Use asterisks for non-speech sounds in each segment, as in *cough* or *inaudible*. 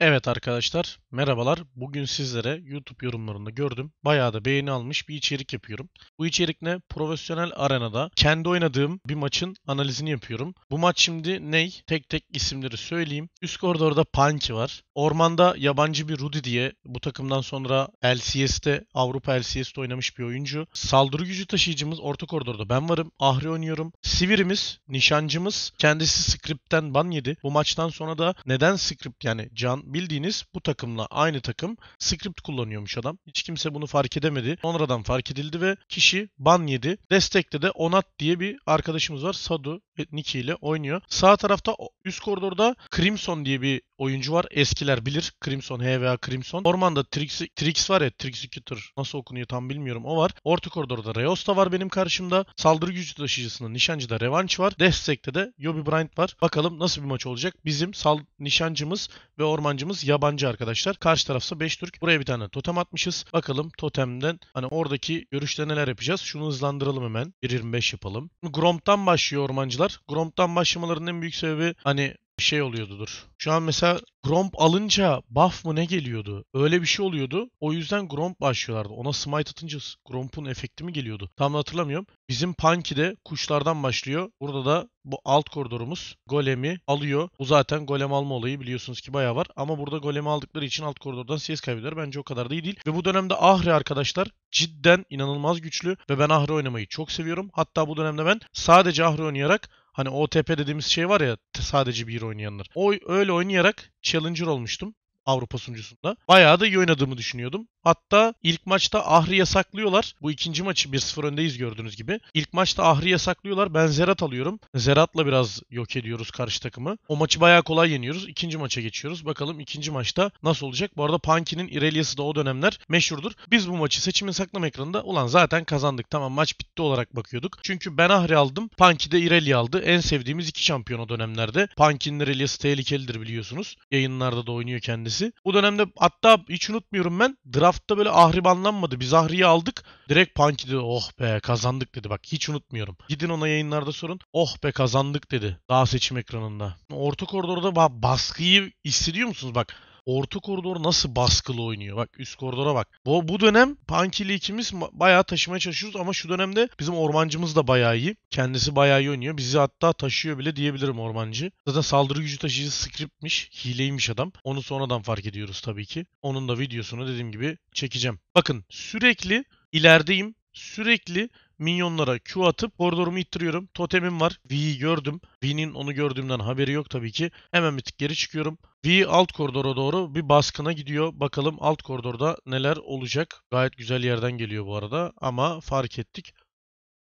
Evet arkadaşlar merhabalar. Bugün sizlere YouTube yorumlarında gördüm. Bayağı da beğeni almış bir içerik yapıyorum. Bu içerik ne? Profesyonel arenada kendi oynadığım bir maçın analizini yapıyorum. Bu maç şimdi ney? Tek tek isimleri söyleyeyim. Üst koridorda Panki var. Ormanda yabancı bir Rudy diye bu takımdan sonra LCS'te Avrupa LCS'te oynamış bir oyuncu. Saldırı gücü taşıyıcımız orta koridorda ben varım. Ahri oynuyorum. Sivirimiz, nişancımız kendisi Script'ten ban yedi. Bu maçtan sonra da neden Script yani Can bildiğiniz bu takımla aynı takım script kullanıyormuş adam. Hiç kimse bunu fark edemedi. Sonradan fark edildi ve kişi ban yedi. Destekte de Onat diye bir arkadaşımız var. Sadu ve Niki ile oynuyor. Sağ tarafta üst koridorda Crimson diye bir oyuncu var. Eskiler bilir. Crimson, HVA Crimson. Ormanda Trix, Trix var ya. Trixecutor. Nasıl okunuyor tam bilmiyorum. O var. Orta koridorda Reos da var benim karşımda. Saldırı gücü taşıyıcısında Nişancı'da Revanç var. Destek'te de Yobi Bryant var. Bakalım nasıl bir maç olacak. Bizim sal Nişancımız ve Ormancımız yabancı arkadaşlar. Karşı tarafsa 5 Türk. Buraya bir tane totem atmışız. Bakalım totemden hani oradaki görüşte neler yapacağız. Şunu hızlandıralım hemen. 1.25 yapalım. Gromp'tan başlıyor ormancılar. Gromp'tan başlamalarının en büyük sebebi hani bir şey oluyordu dur. Şu an mesela Gromp alınca buff mı ne geliyordu? Öyle bir şey oluyordu. O yüzden Gromp başlıyorlardı. Ona smite atınca Gromp'un efekti mi geliyordu? Tam da hatırlamıyorum. Bizim de kuşlardan başlıyor. Burada da bu alt koridorumuz Golem'i alıyor. Bu zaten Golem alma olayı biliyorsunuz ki bayağı var. Ama burada Golem'i aldıkları için alt koridordan CS kaybediyorlar. Bence o kadar da iyi değil. Ve bu dönemde Ahri arkadaşlar cidden inanılmaz güçlü. Ve ben Ahri oynamayı çok seviyorum. Hatta bu dönemde ben sadece Ahri oynayarak Hani OTP dediğimiz şey var ya sadece bir oynayanlar. O öyle oynayarak challenger olmuştum. Avrupa sunucusunda. Bayağı da iyi oynadığımı düşünüyordum. Hatta ilk maçta Ahri yasaklıyorlar. Bu ikinci maçı 1-0 öndeyiz gördüğünüz gibi. İlk maçta Ahri yasaklıyorlar. Ben Zerat alıyorum. Zerat'la biraz yok ediyoruz karşı takımı. O maçı bayağı kolay yeniyoruz. İkinci maça geçiyoruz. Bakalım ikinci maçta nasıl olacak? Bu arada Panki'nin İrelia'sı da o dönemler meşhurdur. Biz bu maçı seçimin saklama ekranında ulan zaten kazandık. Tamam maç bitti olarak bakıyorduk. Çünkü ben Ahri aldım. Panki de İrelia aldı. En sevdiğimiz iki şampiyon o dönemlerde. Panki'nin İrelia'sı tehlikelidir biliyorsunuz. Yayınlarda da oynuyor kendisi kendisi. O dönemde hatta hiç unutmuyorum ben draftta böyle ahribanlanmadı. Biz Ahri'yi aldık. Direkt Punky dedi oh be kazandık dedi bak hiç unutmuyorum. Gidin ona yayınlarda sorun. Oh be kazandık dedi. Daha seçim ekranında. Orta koridorda baskıyı hissediyor musunuz? Bak orta koridor nasıl baskılı oynuyor. Bak üst koridora bak. Bu, bu dönem Pankili ikimiz bayağı taşımaya çalışıyoruz ama şu dönemde bizim ormancımız da bayağı iyi. Kendisi bayağı iyi oynuyor. Bizi hatta taşıyor bile diyebilirim ormancı. Zaten saldırı gücü taşıyıcı scriptmiş. Hileymiş adam. Onu sonradan fark ediyoruz tabii ki. Onun da videosunu dediğim gibi çekeceğim. Bakın sürekli ilerideyim. Sürekli Minyonlara Q atıp koridorumu ittiriyorum. Totemim var. V'yi gördüm. V'nin onu gördüğümden haberi yok tabii ki. Hemen bir tık geri çıkıyorum. V alt koridora doğru bir baskına gidiyor. Bakalım alt koridorda neler olacak. Gayet güzel yerden geliyor bu arada ama fark ettik.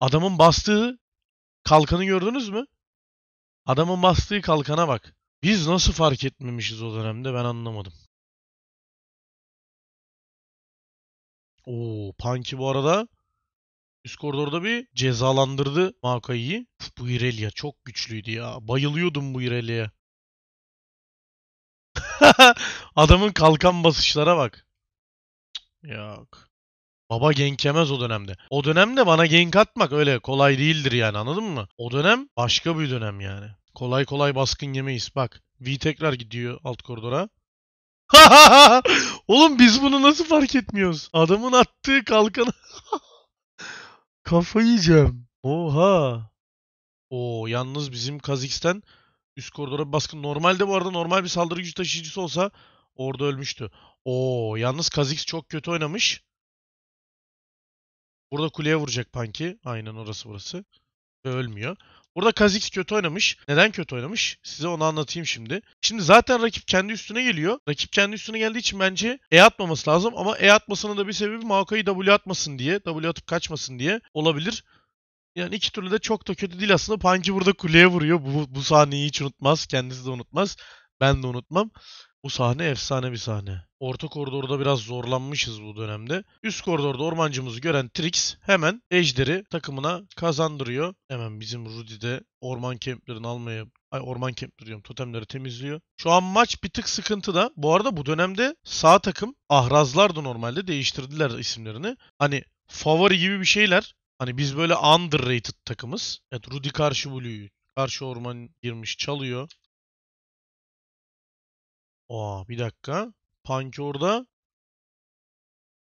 Adamın bastığı kalkanı gördünüz mü? Adamın bastığı kalkana bak. Biz nasıl fark etmemişiz o dönemde ben anlamadım. Oo, Panki bu arada Üst koridorda bir cezalandırdı makayı. Bu İrelia çok güçlüydü ya. Bayılıyordum bu İrelia'ya. *laughs* Adamın kalkan basışlara bak. Yok. Baba genk yemez o dönemde. O dönemde bana genk atmak öyle kolay değildir yani anladın mı? O dönem başka bir dönem yani. Kolay kolay baskın yemeyiz. Bak V tekrar gidiyor alt koridora. *laughs* Oğlum biz bunu nasıl fark etmiyoruz? Adamın attığı kalkanı... *laughs* Kafayı yiyeceğim. Oha. O, yalnız bizim Kazikistan üst koridora bir baskın. Normalde bu arada normal bir saldırı gücü taşıyıcısı olsa orada ölmüştü. Oo yalnız Kazik çok kötü oynamış. Burada kuleye vuracak Panki. Aynen orası burası. Ve ölmüyor. Burada Kazix kötü oynamış. Neden kötü oynamış? Size onu anlatayım şimdi. Şimdi zaten rakip kendi üstüne geliyor. Rakip kendi üstüne geldiği için bence E atmaması lazım. Ama E atmasının da bir sebebi Maokai W atmasın diye. W atıp kaçmasın diye olabilir. Yani iki türlü de çok da kötü değil aslında. Panji burada kuleye vuruyor. Bu, bu sahneyi hiç unutmaz. Kendisi de unutmaz. Ben de unutmam. Bu sahne efsane bir sahne. Orta koridorda biraz zorlanmışız bu dönemde. Üst koridorda ormancımızı gören Trix hemen Ejder'i takımına kazandırıyor. Hemen bizim Rudy de orman kemplerini almaya Ay orman kempleri diyorum. Totemleri temizliyor. Şu an maç bir tık sıkıntıda. Bu arada bu dönemde sağ takım Ahrazlar da normalde değiştirdiler isimlerini. Hani favori gibi bir şeyler. Hani biz böyle underrated takımız. Evet Rudy karşı Blue'yu. Karşı orman girmiş çalıyor. Aa bir dakika. Punk orada.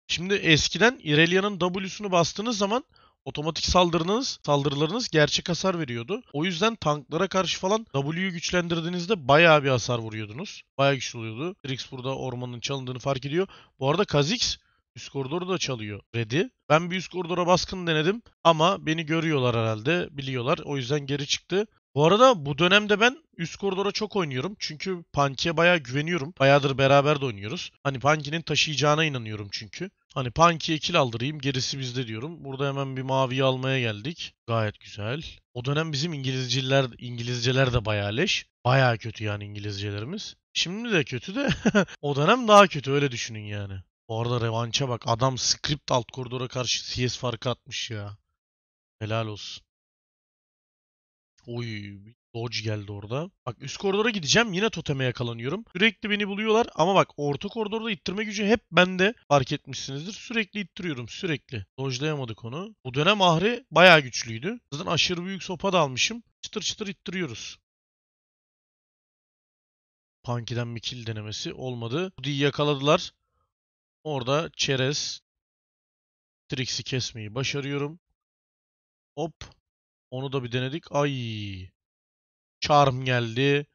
Şimdi eskiden Irelia'nın W'sunu bastığınız zaman otomatik saldırınız, saldırılarınız gerçek hasar veriyordu. O yüzden tanklara karşı falan W'yu güçlendirdiğinizde bayağı bir hasar vuruyordunuz. Bayağı güçlü oluyordu. Trix burada ormanın çalındığını fark ediyor. Bu arada Kazix üst koridoru da çalıyor ready. Ben bir üst koridora baskın denedim ama beni görüyorlar herhalde, biliyorlar. O yüzden geri çıktı. Bu arada bu dönemde ben üst koridora çok oynuyorum. Çünkü Punky'e bayağı güveniyorum. Bayağıdır beraber de oynuyoruz. Hani Punky'nin taşıyacağına inanıyorum çünkü. Hani Punky'ye ekil aldırayım gerisi bizde diyorum. Burada hemen bir maviyi almaya geldik. Gayet güzel. O dönem bizim İngilizciler, İngilizceler de bayağı leş. Bayağı kötü yani İngilizcelerimiz. Şimdi de kötü de *laughs* o dönem daha kötü öyle düşünün yani. Bu arada revanşa bak adam script alt koridora karşı CS farkı atmış ya. Helal olsun. Oy Dodge geldi orada. Bak üst koridora gideceğim yine toteme yakalanıyorum. Sürekli beni buluyorlar ama bak orta koridorda ittirme gücü hep bende. Fark etmişsinizdir. Sürekli ittiriyorum sürekli. Dodge'layamadık onu. Bu dönem Ahri bayağı güçlüydü. Zaten aşırı büyük sopa da almışım. Çıtır çıtır ittiriyoruz. Panki'den bir kill denemesi olmadı. Udi'yi yakaladılar. Orada Çerez Trix'i kesmeyi başarıyorum. Hop. Onu da bir denedik. Ay. Charm geldi.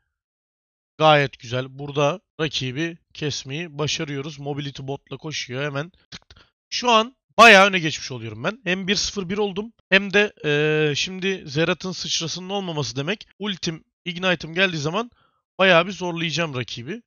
Gayet güzel. Burada rakibi kesmeyi başarıyoruz. Mobility botla koşuyor hemen. tık. Şu an bayağı öne geçmiş oluyorum ben. Hem 1-0-1 oldum hem de ee, şimdi Zerat'ın sıçrasının olmaması demek. Ultim, Ignite'ım geldiği zaman bayağı bir zorlayacağım rakibi.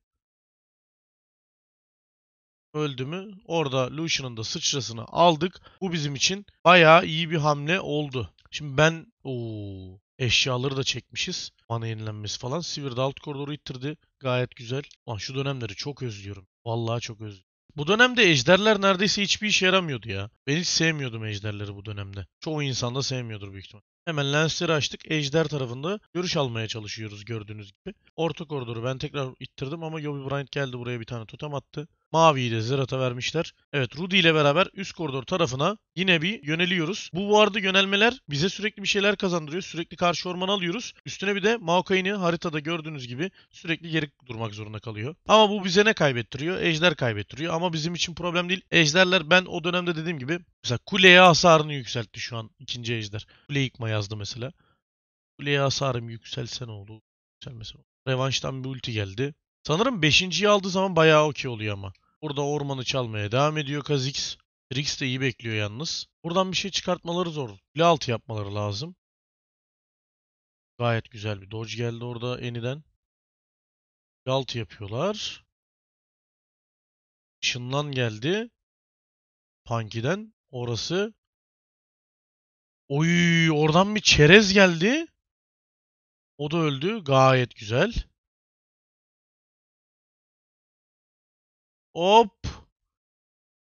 Öldü mü? Orada Lucian'ın da sıçrasını aldık. Bu bizim için bayağı iyi bir hamle oldu. Şimdi ben o eşyaları da çekmişiz. Mana yenilenmesi falan. Sivir'de alt koridoru ittirdi. Gayet güzel. Lan şu dönemleri çok özlüyorum. Vallahi çok özlüyorum. Bu dönemde ejderler neredeyse hiçbir işe yaramıyordu ya. Ben hiç sevmiyordum ejderleri bu dönemde. Çoğu insan da sevmiyordur büyük ihtimal. Hemen lensleri açtık. Ejder tarafında görüş almaya çalışıyoruz gördüğünüz gibi. Orta koridoru ben tekrar ittirdim ama Yobi Bryant geldi buraya bir tane totem attı. Maviyi de Zerat'a vermişler. Evet Rudy ile beraber üst koridor tarafına yine bir yöneliyoruz. Bu vardı yönelmeler bize sürekli bir şeyler kazandırıyor. Sürekli karşı orman alıyoruz. Üstüne bir de Maokai'ni haritada gördüğünüz gibi sürekli geri durmak zorunda kalıyor. Ama bu bize ne kaybettiriyor? Ejder kaybettiriyor. Ama bizim için problem değil. Ejderler ben o dönemde dediğim gibi mesela kuleye hasarını yükseltti şu an ikinci ejder. Kule yıkma yazdı mesela. Kuleye hasarım yükselse ne oldu? Yükselmese ne oldu? Revanştan bir ulti geldi. Sanırım 5.yi aldığı zaman bayağı okey oluyor ama. Burada ormanı çalmaya devam ediyor Kazix. Rix de iyi bekliyor yalnız. Buradan bir şey çıkartmaları zor. Kule altı yapmaları lazım. Gayet güzel bir dodge geldi orada eniden. Kule altı yapıyorlar. Şınlan geldi. Punky'den. Orası. Oy oradan bir çerez geldi. O da öldü. Gayet güzel. Hop.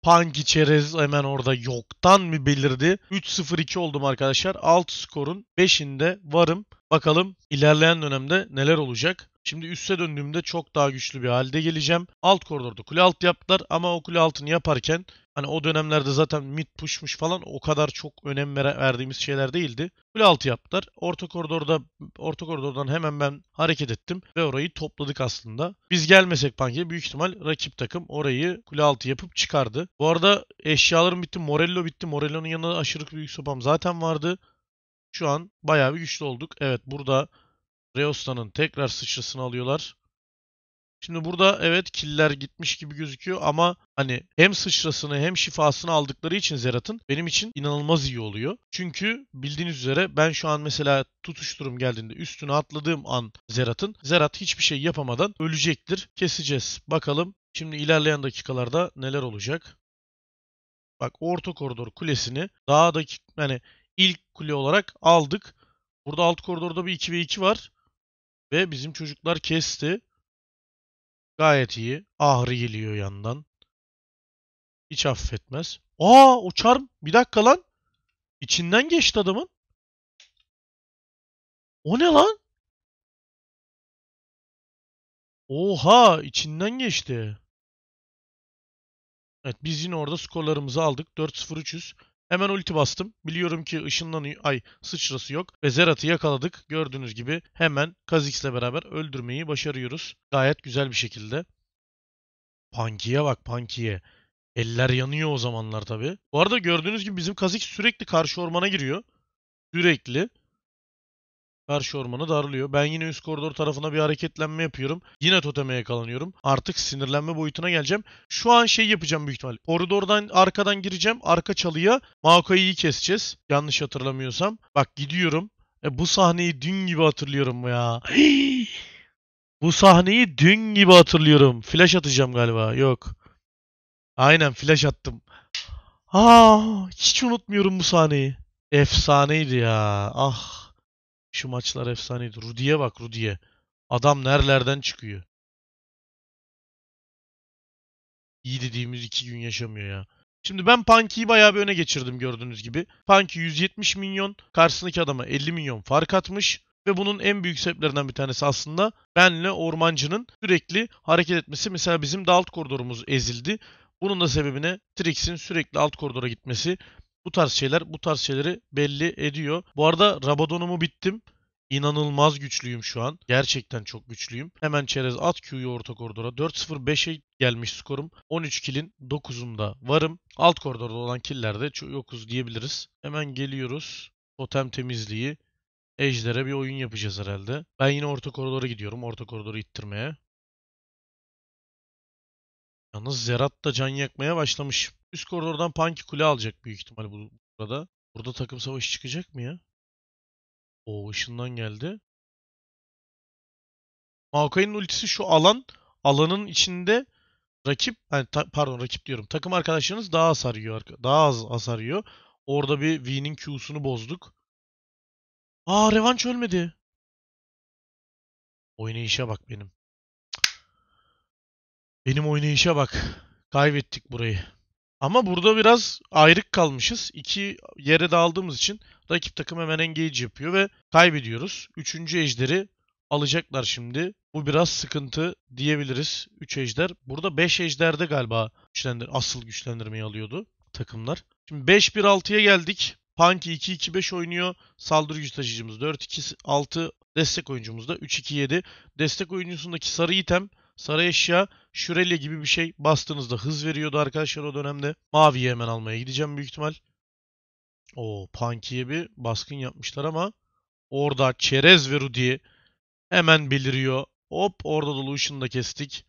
Pangi Çerez hemen orada yoktan mı belirdi? 3-0-2 oldum arkadaşlar. Alt skorun 5'inde varım. Bakalım ilerleyen dönemde neler olacak. Şimdi üste döndüğümde çok daha güçlü bir halde geleceğim. Alt koridorda kule alt yaptılar ama o kule altını yaparken hani o dönemlerde zaten mid pushmuş falan o kadar çok önem verdiğimiz şeyler değildi. Kule altı yaptılar. Orta koridorda orta koridordan hemen ben hareket ettim ve orayı topladık aslında. Biz gelmesek Panke büyük ihtimal rakip takım orayı kule altı yapıp çıkardı. Bu arada eşyalarım bitti. Morello bitti. Morello'nun yanında aşırı büyük sopam zaten vardı. Şu an bayağı bir güçlü olduk. Evet burada Reosta'nın tekrar sıçrasını alıyorlar. Şimdi burada evet killer gitmiş gibi gözüküyor ama hani hem sıçrasını hem şifasını aldıkları için Zerat'ın benim için inanılmaz iyi oluyor. Çünkü bildiğiniz üzere ben şu an mesela tutuşturum geldiğinde üstüne atladığım an Zerat'ın Zerat hiçbir şey yapamadan ölecektir. Keseceğiz. Bakalım şimdi ilerleyen dakikalarda neler olacak. Bak orta koridor kulesini dağdaki yani ilk kule olarak aldık. Burada alt koridorda bir 2 ve 2 var. Ve bizim çocuklar kesti. Gayet iyi. Ahri geliyor yandan. Hiç affetmez. Aa uçar mı? Bir dakika lan. İçinden geçti adamın. O ne lan? Oha içinden geçti. Evet biz yine orada skorlarımızı aldık. 4-0-300. Hemen ulti bastım. Biliyorum ki ışınlanıyor. Ay sıçrası yok. Ve Zerat'ı yakaladık. Gördüğünüz gibi hemen Kha'Zix'le beraber öldürmeyi başarıyoruz. Gayet güzel bir şekilde. Panki'ye bak Panki'ye. Eller yanıyor o zamanlar tabi. Bu arada gördüğünüz gibi bizim Kha'Zix sürekli karşı ormana giriyor. Sürekli. Karşı ormanı darlıyor. Ben yine üst koridor tarafına bir hareketlenme yapıyorum. Yine toteme yakalanıyorum. Artık sinirlenme boyutuna geleceğim. Şu an şey yapacağım büyük ihtimal. Koridordan arkadan gireceğim. Arka çalıya Maokai'yi keseceğiz. Yanlış hatırlamıyorsam. Bak gidiyorum. E, bu sahneyi dün gibi hatırlıyorum ya. *gasps* Bu sahneyi dün gibi hatırlıyorum. Flash atacağım galiba. Yok. Aynen flash attım. Aa, ah, hiç unutmuyorum bu sahneyi. Efsaneydi ya. Ah. Şu maçlar efsaneydi. Rudi'ye bak Rudi'ye. Adam nerelerden çıkıyor. İyi dediğimiz iki gün yaşamıyor ya. Şimdi ben Punky'yi bayağı bir öne geçirdim gördüğünüz gibi. Punky 170 milyon, karşısındaki adama 50 milyon fark atmış. Ve bunun en büyük sebeplerinden bir tanesi aslında benle ormancının sürekli hareket etmesi. Mesela bizim de alt koridorumuz ezildi. Bunun da sebebine Trix'in sürekli alt koridora gitmesi bu tarz şeyler bu tarz şeyleri belli ediyor. Bu arada Rabadonumu bittim. İnanılmaz güçlüyüm şu an. Gerçekten çok güçlüyüm. Hemen çerez at Q'yu orta koridora. 4-0-5'e gelmiş skorum. 13 kilin 9'unda varım. Alt koridorda olan killerde yokuz diyebiliriz. Hemen geliyoruz. Totem temizliği. Ejder'e bir oyun yapacağız herhalde. Ben yine orta koridora gidiyorum. Orta koridoru ittirmeye. Yalnız Zerat da can yakmaya başlamış. Üst koridordan Punky kule alacak büyük ihtimalle bu, burada. Burada takım savaşı çıkacak mı ya? O ışından geldi. Maokai'nin ultisi şu alan, alanın içinde rakip, yani ta, pardon rakip diyorum. Takım arkadaşlarınız daha hasar yiyor, daha az hasar yiyor. Orada bir V'nin Q'sunu bozduk. Aa revanş ölmedi. Oynayışa bak benim. Benim oynayışa bak. Kaybettik burayı. Ama burada biraz ayrık kalmışız. İki yere dağıldığımız için rakip takım hemen engage yapıyor ve kaybediyoruz. Üçüncü ejderi alacaklar şimdi. Bu biraz sıkıntı diyebiliriz. 3 ejder. Burada 5 de galiba güçlendir asıl güçlendirmeyi alıyordu takımlar. Şimdi 5-1-6'ya geldik. Panki 2-2-5 oynuyor. Saldırı güç taşıyıcımız 4-2-6. Destek oyuncumuz da 3-2-7. Destek oyuncusundaki sarı item Sarı eşya Şüreli gibi bir şey bastığınızda hız veriyordu arkadaşlar o dönemde. Maviyi hemen almaya gideceğim büyük ihtimal. O Punky'ye bir baskın yapmışlar ama orada Çerez ve Rudy hemen beliriyor. Hop orada da Lucian'ı da kestik.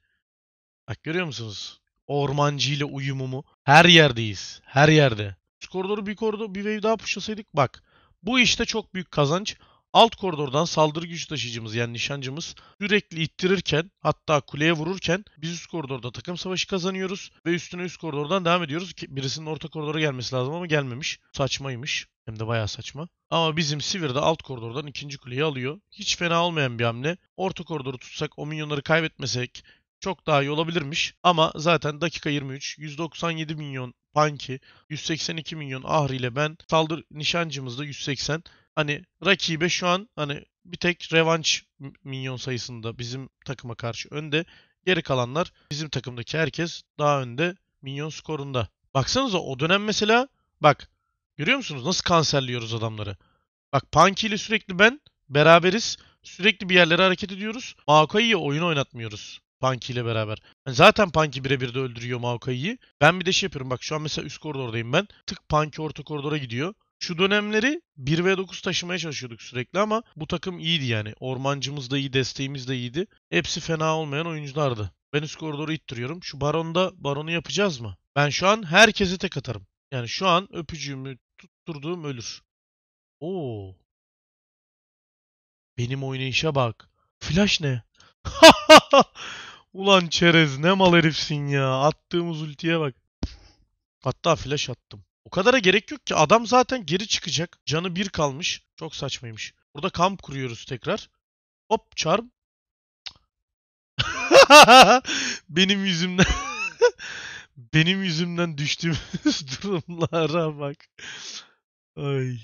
Bak görüyor musunuz? Ormancı ile uyumumu. Her yerdeyiz. Her yerde. Şu koridoru bir koridoru bir wave daha pushlasaydık bak. Bu işte çok büyük kazanç. Alt koridordan saldırı güç taşıyıcımız yani nişancımız sürekli ittirirken hatta kuleye vururken biz üst koridorda takım savaşı kazanıyoruz ve üstüne üst koridordan devam ediyoruz. Birisinin orta koridora gelmesi lazım ama gelmemiş. Saçmaymış. Hem de bayağı saçma. Ama bizim Sivir de alt koridordan ikinci kuleyi alıyor. Hiç fena olmayan bir hamle. Orta koridoru tutsak o minyonları kaybetmesek çok daha iyi olabilirmiş. Ama zaten dakika 23, 197 milyon Banki, 182 milyon Ahri ile ben saldır nişancımızda 180 hani rakibe şu an hani bir tek revanş minyon sayısında bizim takıma karşı önde. Geri kalanlar bizim takımdaki herkes daha önde minyon skorunda. Baksanıza o dönem mesela bak görüyor musunuz nasıl kanserliyoruz adamları. Bak Panki ile sürekli ben beraberiz. Sürekli bir yerlere hareket ediyoruz. Maokai'yi oyun oynatmıyoruz. Panki ile beraber. Yani zaten Panki birebir de öldürüyor Maokai'yi. Ben bir de şey yapıyorum. Bak şu an mesela üst koridordayım ben. Tık Panki orta koridora gidiyor. Şu dönemleri 1 ve 9 taşımaya çalışıyorduk sürekli ama bu takım iyiydi yani. Ormancımız da iyi, desteğimiz de iyiydi. Hepsi fena olmayan oyunculardı. Ben üst koridoru ittiriyorum. Şu baronda baronu yapacağız mı? Ben şu an herkese tek atarım. Yani şu an öpücüğümü tutturduğum ölür. Oo. Benim oynayışa bak. Flash ne? *laughs* Ulan çerez ne mal herifsin ya. Attığımız ultiye bak. Hatta flash attım. O kadara gerek yok ki. Adam zaten geri çıkacak. Canı bir kalmış. Çok saçmaymış. Burada kamp kuruyoruz tekrar. Hop charm. *laughs* Benim yüzümden. *laughs* Benim yüzümden düştüğümüz *laughs* durumlara bak. Ay.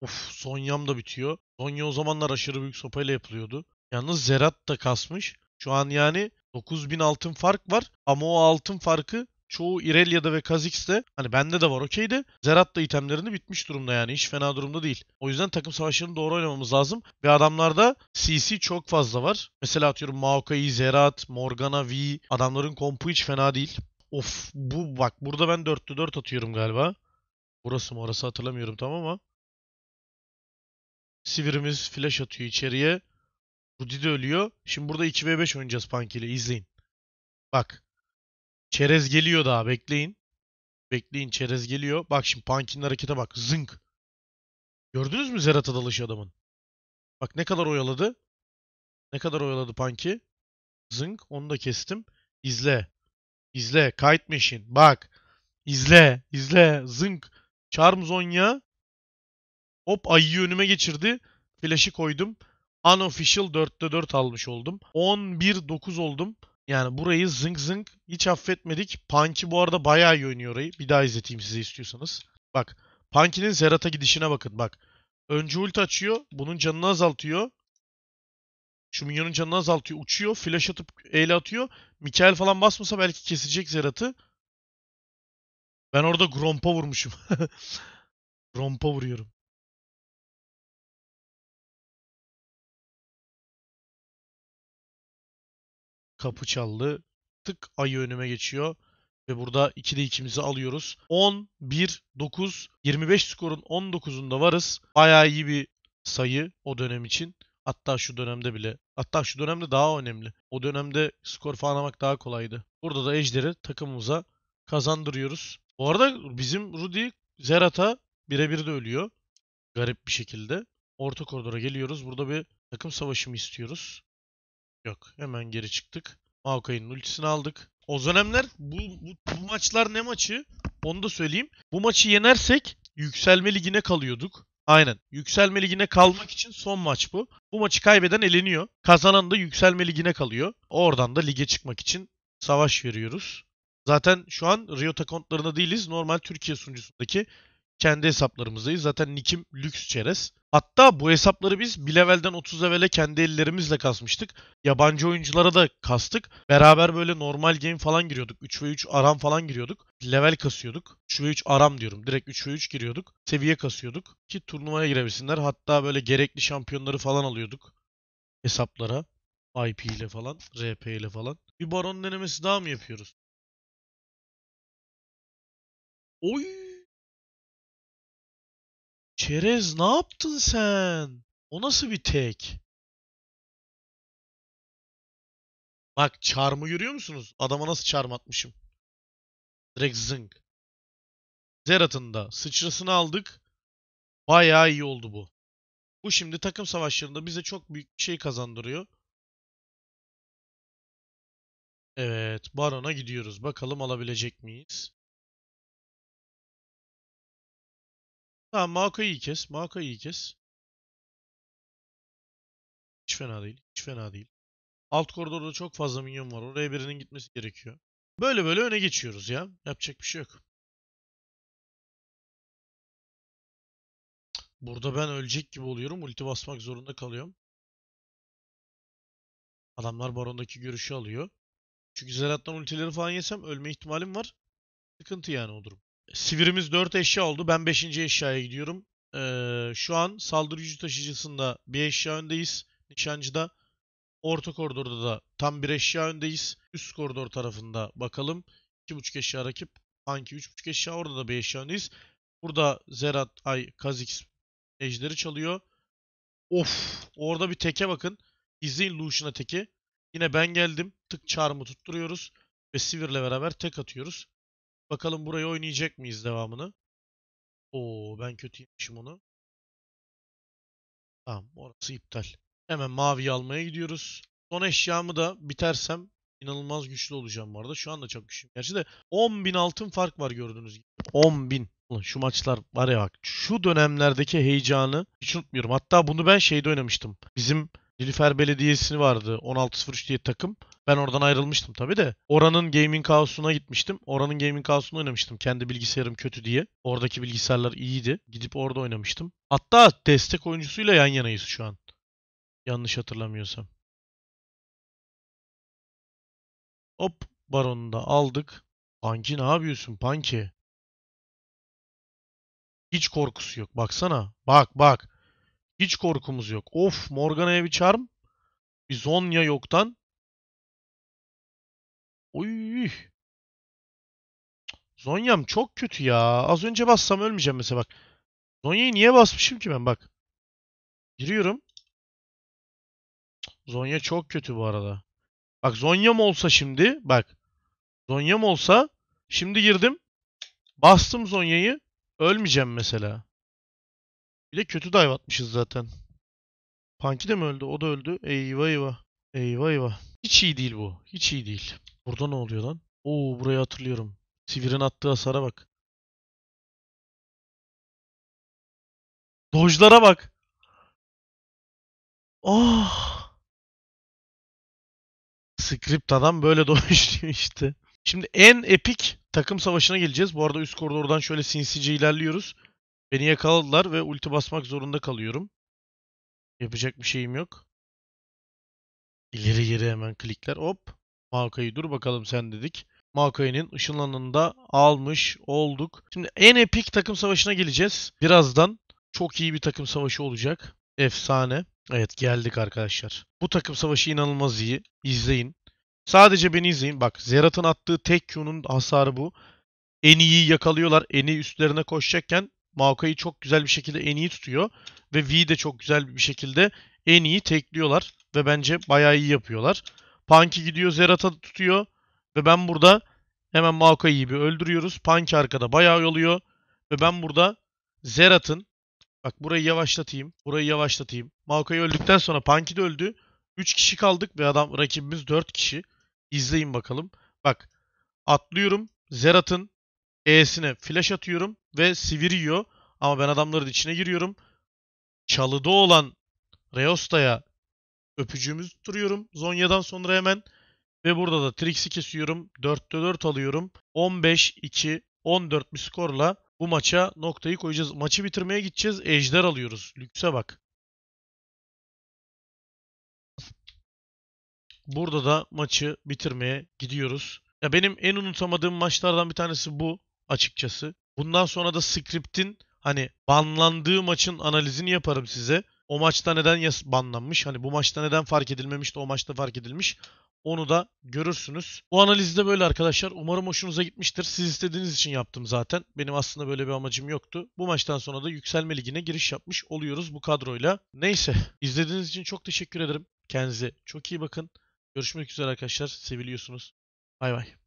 Of yam da bitiyor. Sonya o zamanlar aşırı büyük sopayla yapılıyordu. Yalnız Zerat da kasmış. Şu an yani 9000 altın fark var ama o altın farkı çoğu Irelia'da ve Kazix'te hani bende de var okeydi. Zerat da itemlerini bitmiş durumda yani. Hiç fena durumda değil. O yüzden takım savaşını doğru oynamamız lazım. Ve adamlarda CC çok fazla var. Mesela atıyorum Maokai, Zerat, Morgana, V. Adamların kompu hiç fena değil. Of bu bak burada ben 4'te 4 atıyorum galiba. Burası mı orası hatırlamıyorum tamam ama. Sivirimiz flash atıyor içeriye. Rudi de ölüyor. Şimdi burada 2v5 oynayacağız Punk ile izleyin. Bak Çerez geliyor daha bekleyin. Bekleyin çerez geliyor. Bak şimdi Punk'in harekete bak. Zınk. Gördünüz mü Zerat'a dalışı adamın? Bak ne kadar oyaladı. Ne kadar oyaladı Punk'i. Zınk. Onu da kestim. İzle. İzle. Kite Machine. Bak. İzle. İzle. Zınk. Charm Zonya. Hop ayıyı önüme geçirdi. Flash'ı koydum. Unofficial 4'te 4 almış oldum. 11-9 oldum. Yani burayı zınk zınk hiç affetmedik. Panki bu arada bayağı iyi oynuyor orayı. Bir daha izleteyim size istiyorsanız. Bak Panki'nin Zerat'a gidişine bakın bak. Önce ult açıyor. Bunun canını azaltıyor. Şu minyonun canını azaltıyor. Uçuyor. Flash atıp eyle atıyor. Mikael falan basmasa belki kesecek Zerat'ı. Ben orada Gromp'a vurmuşum. *laughs* Gromp'a vuruyorum. kapı çaldı. Tık ayı önüme geçiyor. Ve burada 2'de 2'mizi alıyoruz. 10, 1, 9, 25 skorun 19'unda varız. Bayağı iyi bir sayı o dönem için. Hatta şu dönemde bile. Hatta şu dönemde daha önemli. O dönemde skor falan almak daha kolaydı. Burada da Ejder'i takımımıza kazandırıyoruz. Bu arada bizim Rudy Zerat'a birebir de ölüyor. Garip bir şekilde. Orta koridora geliyoruz. Burada bir takım savaşımı istiyoruz? Yok. Hemen geri çıktık. Maokai'nin ultisini aldık. O dönemler bu, bu, bu maçlar ne maçı? Onu da söyleyeyim. Bu maçı yenersek yükselme ligine kalıyorduk. Aynen. Yükselme ligine kalmak için son maç bu. Bu maçı kaybeden eleniyor. Kazanan da yükselme ligine kalıyor. Oradan da lige çıkmak için savaş veriyoruz. Zaten şu an Rio kontlarında değiliz. Normal Türkiye sunucusundaki kendi hesaplarımızdayız. Zaten nikim Lüks Çerez. Hatta bu hesapları biz bir levelden 30 levele kendi ellerimizle kasmıştık. Yabancı oyunculara da kastık. Beraber böyle normal game falan giriyorduk. 3 ve 3 aram falan giriyorduk. Level kasıyorduk. 3 ve 3 aram diyorum. Direkt 3 ve 3 giriyorduk. Seviye kasıyorduk ki turnuvaya girebilsinler. Hatta böyle gerekli şampiyonları falan alıyorduk hesaplara. IP ile falan, RP ile falan. Bir baron denemesi daha mı yapıyoruz? Oy! Çerez ne yaptın sen? O nasıl bir tek? Bak çarmı görüyor musunuz? Adama nasıl çarm atmışım. Direkt zıng. Zerat'ında sıçrasını aldık. Bayağı iyi oldu bu. Bu şimdi takım savaşlarında bize çok büyük bir şey kazandırıyor. Evet, Baron'a gidiyoruz. Bakalım alabilecek miyiz? Tamam Maoko'yu kes. Maoko'yu kes. Hiç fena değil. Hiç fena değil. Alt koridorda çok fazla minyon var. Oraya birinin gitmesi gerekiyor. Böyle böyle öne geçiyoruz ya. Yapacak bir şey yok. Burada ben ölecek gibi oluyorum. Ulti basmak zorunda kalıyorum. Adamlar barondaki görüşü alıyor. Çünkü Zerat'tan ultileri falan yesem ölme ihtimalim var. Sıkıntı yani o durum. Sivirimiz 4 eşya oldu. Ben 5. eşyaya gidiyorum. Ee, şu an saldırı gücü taşıyıcısında bir eşya öndeyiz. Nişancıda. Orta koridorda da tam bir eşya öndeyiz. Üst koridor tarafında bakalım. 2.5 eşya rakip. Anki 3.5 eşya orada da bir eşya öndeyiz. Burada Zerat, ay Kazix ejderi çalıyor. Of! Orada bir teke bakın. İzleyin Lucian'a teki. Yine ben geldim. Tık çarmı tutturuyoruz. Ve Sivir'le beraber tek atıyoruz. Bakalım burayı oynayacak mıyız devamını? Oo ben kötüymişim yapmışım onu. Tamam orası iptal. Hemen mavi almaya gidiyoruz. Son eşyamı da bitersem inanılmaz güçlü olacağım bu arada. Şu anda çok güçlüyüm. Gerçi de 10.000 altın fark var gördüğünüz gibi. 10.000. Şu maçlar var ya bak şu dönemlerdeki heyecanı hiç unutmuyorum. Hatta bunu ben şeyde oynamıştım. Bizim Nilüfer Belediyesi vardı 16.03 diye takım. Ben oradan ayrılmıştım tabi de. Oranın gaming house'una gitmiştim. Oranın gaming house'unda oynamıştım. Kendi bilgisayarım kötü diye. Oradaki bilgisayarlar iyiydi. Gidip orada oynamıştım. Hatta destek oyuncusuyla yan yanayız şu an. Yanlış hatırlamıyorsam. Hop baronu da aldık. Panki ne yapıyorsun Panki? Hiç korkusu yok. Baksana. Bak bak. Hiç korkumuz yok. Of Morgana'ya bir çarm. Bir Zonya yoktan. Uy. Zonya'm çok kötü ya. Az önce bassam ölmeyeceğim mesela bak. Zonya'yı niye basmışım ki ben bak. Giriyorum. Zonya çok kötü bu arada. Bak Zonya'm olsa şimdi bak. Zonya'm olsa şimdi girdim. Bastım Zonya'yı. Ölmeyeceğim mesela. Bir de kötü dive atmışız zaten. Panki de mi öldü? O da öldü. Eyvah eyvah. Eyvah eyvah. Hiç iyi değil bu. Hiç iyi değil. Burada ne oluyor lan? Oo burayı hatırlıyorum. Sivir'in attığı hasara bak. Dojlara bak. Oh. Script adam böyle *laughs* dojluyor işte. Şimdi en epik takım savaşına geleceğiz. Bu arada üst koridordan şöyle sinsice ilerliyoruz. Beni yakaladılar ve ulti basmak zorunda kalıyorum. Yapacak bir şeyim yok. İleri geri hemen klikler. Hop. Maokai'yi dur bakalım sen dedik. Maokai'nin ışınlanında almış olduk. Şimdi en epik takım savaşına geleceğiz. Birazdan çok iyi bir takım savaşı olacak. Efsane. Evet geldik arkadaşlar. Bu takım savaşı inanılmaz iyi. İzleyin. Sadece beni izleyin. Bak Zerat'ın attığı tek Q'nun hasarı bu. En iyi yakalıyorlar. En iyi üstlerine koşacakken Maokai'yi çok güzel bir şekilde en iyi tutuyor. Ve V de çok güzel bir şekilde en iyi tekliyorlar. Ve bence bayağı iyi yapıyorlar. Punky gidiyor Zerat'a tutuyor. Ve ben burada hemen Maokai'yi bir öldürüyoruz. Punky arkada bayağı yoluyor. Ve ben burada Zerat'ın Bak burayı yavaşlatayım. Burayı yavaşlatayım. Maokai öldükten sonra Punky de öldü. 3 kişi kaldık ve adam rakibimiz 4 kişi. İzleyin bakalım. Bak atlıyorum. Zerat'ın E'sine flash atıyorum ve siviriyor. Ama ben adamların içine giriyorum. Çalıda olan Reosta'ya Öpücüğümüz duruyorum, Zonya'dan sonra hemen. Ve burada da Trix'i kesiyorum. 4'te 4 alıyorum. 15-2, 14 bir skorla bu maça noktayı koyacağız. Maçı bitirmeye gideceğiz. Ejder alıyoruz. Lükse bak. Burada da maçı bitirmeye gidiyoruz. Ya benim en unutamadığım maçlardan bir tanesi bu açıkçası. Bundan sonra da script'in hani banlandığı maçın analizini yaparım size. O maçta neden yas banlanmış? Hani bu maçta neden fark edilmemiş de o maçta fark edilmiş? Onu da görürsünüz. Bu analizde böyle arkadaşlar. Umarım hoşunuza gitmiştir. Siz istediğiniz için yaptım zaten. Benim aslında böyle bir amacım yoktu. Bu maçtan sonra da yükselme ligine giriş yapmış oluyoruz bu kadroyla. Neyse izlediğiniz için çok teşekkür ederim. Kendinize çok iyi bakın. Görüşmek üzere arkadaşlar. Seviliyorsunuz. Bay bay.